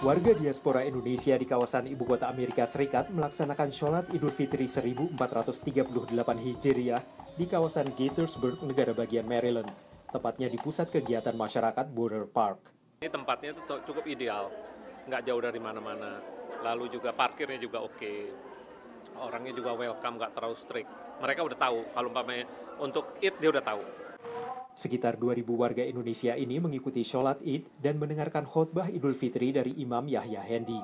Warga diaspora Indonesia di kawasan ibu kota Amerika Serikat melaksanakan sholat Idul Fitri 1438 Hijriah di kawasan Gaithersburg, negara bagian Maryland, tepatnya di pusat kegiatan masyarakat Border Park. Ini tempatnya itu cukup ideal, nggak jauh dari mana-mana. Lalu juga parkirnya juga oke, orangnya juga welcome, nggak terlalu strict. Mereka udah tahu, kalau umpamanya untuk it dia udah tahu. Sekitar 2.000 warga Indonesia ini mengikuti sholat id dan mendengarkan khutbah Idul Fitri dari Imam Yahya Hendi.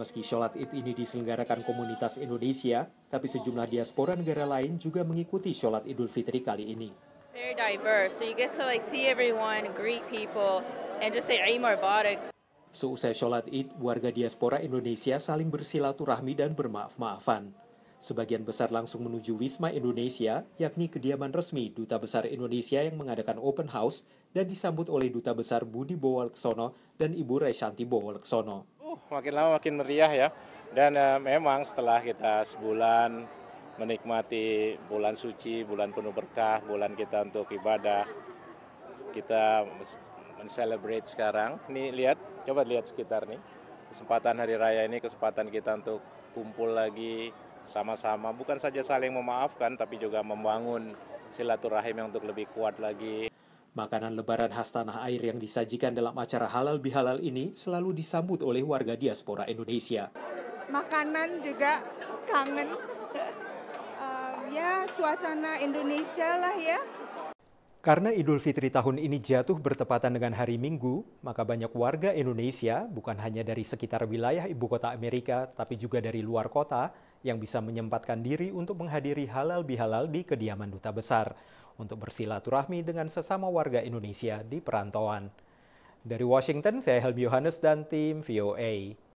Meski sholat id ini diselenggarakan komunitas Indonesia, tapi sejumlah diaspora negara lain juga mengikuti sholat Idul Fitri kali ini. Very diverse, so you get to like see everyone, greet people, and just say Seusai sholat id, warga diaspora Indonesia saling bersilaturahmi dan bermaaf-maafan. Sebagian besar langsung menuju Wisma Indonesia, yakni kediaman resmi Duta Besar Indonesia yang mengadakan open house dan disambut oleh Duta Besar Budi Bowaleksono dan Ibu Reshanti Bowaleksono. Uh, makin lama makin meriah ya. Dan uh, memang setelah kita sebulan menikmati bulan suci, bulan penuh berkah, bulan kita untuk ibadah, kita mencelebrate sekarang. Nih lihat, coba lihat sekitar nih. Kesempatan hari raya ini kesempatan kita untuk kumpul lagi, sama-sama bukan saja saling memaafkan tapi juga membangun silaturahim yang untuk lebih kuat lagi. Makanan lebaran khas tanah air yang disajikan dalam acara halal bihalal ini selalu disambut oleh warga diaspora Indonesia. Makanan juga kangen. uh, ya, suasana Indonesia lah ya. Karena Idul Fitri tahun ini jatuh bertepatan dengan hari Minggu, maka banyak warga Indonesia, bukan hanya dari sekitar wilayah ibu kota Amerika, tapi juga dari luar kota, yang bisa menyempatkan diri untuk menghadiri halal bihalal di kediaman duta besar untuk bersilaturahmi dengan sesama warga Indonesia di perantauan. Dari Washington, saya Helmi Yohanes dan tim VOA.